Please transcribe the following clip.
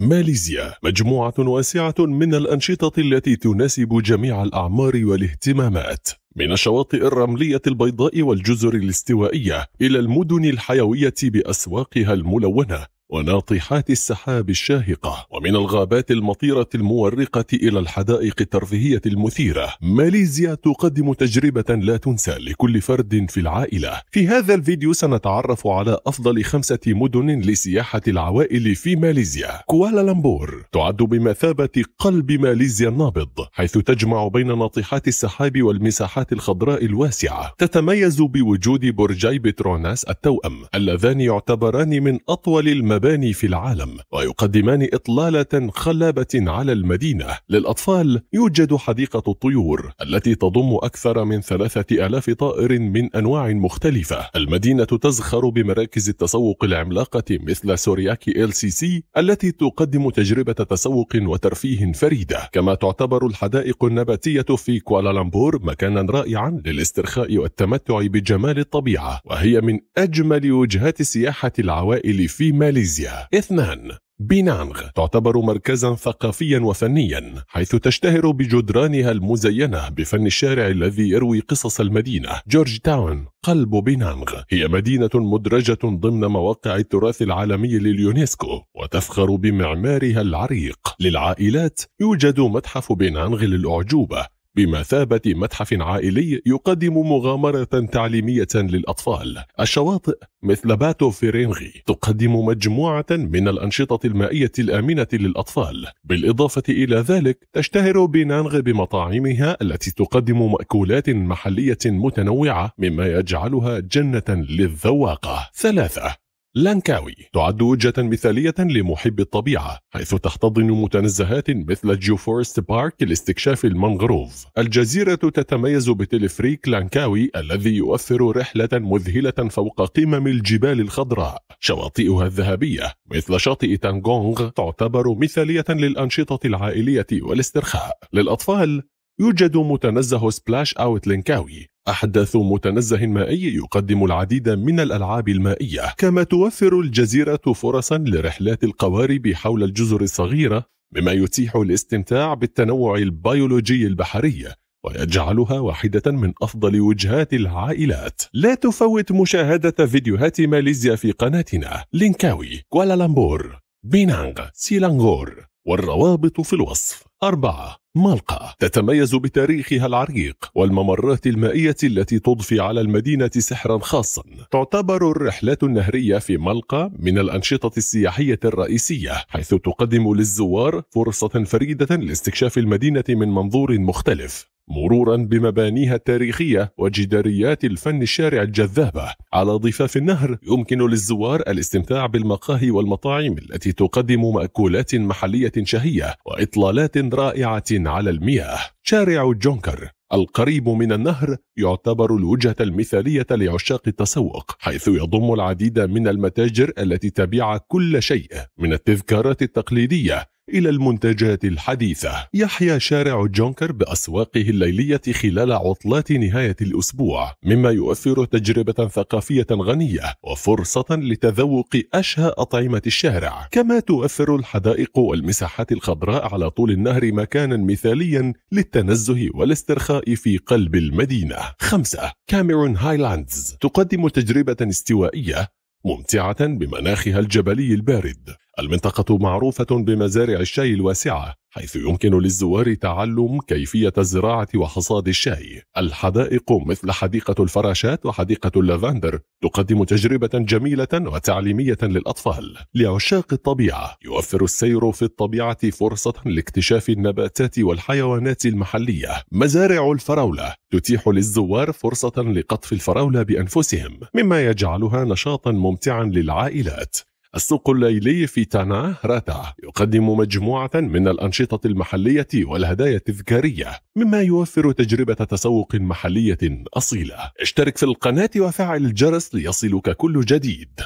ماليزيا مجموعة واسعة من الأنشطة التي تناسب جميع الأعمار والاهتمامات من الشواطئ الرملية البيضاء والجزر الاستوائية إلى المدن الحيوية بأسواقها الملونة وناطحات السحاب الشاهقة ومن الغابات المطيرة المورقة إلى الحدائق الترفيهية المثيرة ماليزيا تقدم تجربة لا تنسى لكل فرد في العائلة في هذا الفيديو سنتعرف على أفضل خمسة مدن لسياحة العوائل في ماليزيا كوالالمبور تعد بمثابة قلب ماليزيا النابض حيث تجمع بين ناطحات السحاب والمساحات الخضراء الواسعة تتميز بوجود برجي بتروناس التوأم اللذان يعتبران من أطول المباني المباني في العالم ويقدمان إطلالة خلابة على المدينة للأطفال يوجد حديقة الطيور التي تضم أكثر من ثلاثة ألاف طائر من أنواع مختلفة المدينة تزخر بمراكز التسوق العملاقة مثل سورياكي ال سي سي التي تقدم تجربة تسوق وترفيه فريدة كما تعتبر الحدائق النباتية في كوالالمبور مكانا رائعا للاسترخاء والتمتع بجمال الطبيعة وهي من أجمل وجهات سياحة العوائل في ماليزيا ماليزيا اثنان بينانغ تعتبر مركزا ثقافيا وفنيا حيث تشتهر بجدرانها المزينة بفن الشارع الذي يروي قصص المدينة جورج تاون قلب بينانغ هي مدينة مدرجة ضمن مواقع التراث العالمي لليونسكو وتفخر بمعمارها العريق للعائلات يوجد متحف بينانغ للأعجوبة بمثابة متحف عائلي يقدم مغامرة تعليمية للأطفال الشواطئ مثل باتو فيرينغي تقدم مجموعة من الأنشطة المائية الآمنة للأطفال بالإضافة إلى ذلك تشتهر بينانغ بمطاعمها التي تقدم مأكولات محلية متنوعة مما يجعلها جنة للذواقة ثلاثة لانكاوي تعد وجهة مثالية لمحب الطبيعة حيث تحتضن متنزهات مثل جيوفورست بارك لاستكشاف المنغروف الجزيرة تتميز بتلفريك لانكاوي الذي يؤثر رحلة مذهلة فوق قمم الجبال الخضراء شواطئها الذهبية مثل شاطئ تانغونغ تعتبر مثالية للأنشطة العائلية والاسترخاء للأطفال يوجد متنزه سبلاش أوت لانكاوي أحدث متنزه مائي يقدم العديد من الألعاب المائية كما توفر الجزيرة فرصا لرحلات القوارب حول الجزر الصغيرة مما يتيح الاستمتاع بالتنوع البيولوجي البحري ويجعلها واحدة من أفضل وجهات العائلات لا تفوت مشاهدة فيديوهات ماليزيا في قناتنا لينكاوي كوالالمبور بينانغ سيلانغور والروابط في الوصف أربعة مالقا تتميز بتاريخها العريق والممرات المائية التي تضفي على المدينة سحرا خاصا تعتبر الرحلات النهرية في مالقا من الأنشطة السياحية الرئيسية حيث تقدم للزوار فرصة فريدة لاستكشاف المدينة من منظور مختلف مرورا بمبانيها التاريخية وجداريات الفن الشارع الجذابة على ضفاف النهر يمكن للزوار الاستمتاع بالمقاهي والمطاعم التي تقدم مأكولات محلية شهية وإطلالات رائعة على المياه شارع جونكر القريب من النهر يعتبر الوجهة المثالية لعشاق التسوق حيث يضم العديد من المتاجر التي تبيع كل شيء من التذكارات التقليدية إلى المنتجات الحديثة يحيا شارع جونكر بأسواقه الليلية خلال عطلات نهاية الأسبوع مما يؤثر تجربة ثقافية غنية وفرصة لتذوق أشهى أطعمة الشارع كما تؤثر الحدائق والمساحات الخضراء على طول النهر مكانا مثاليا للتنزه والاسترخاء في قلب المدينة خمسة كاميرون هايلاندز تقدم تجربة استوائية ممتعة بمناخها الجبلي البارد المنطقة معروفة بمزارع الشاي الواسعة حيث يمكن للزوار تعلم كيفية الزراعة وحصاد الشاي الحدائق مثل حديقة الفراشات وحديقة اللافندر تقدم تجربة جميلة وتعليمية للأطفال لعشاق الطبيعة يوفر السير في الطبيعة فرصة لاكتشاف النباتات والحيوانات المحلية مزارع الفراولة تتيح للزوار فرصة لقطف الفراولة بأنفسهم مما يجعلها نشاطا ممتعا للعائلات السوق الليلي في تاناه راتا يقدم مجموعة من الأنشطة المحلية والهدايا التذكارية مما يوفر تجربة تسوق محلية أصيلة اشترك في القناة وفعل الجرس ليصلك كل جديد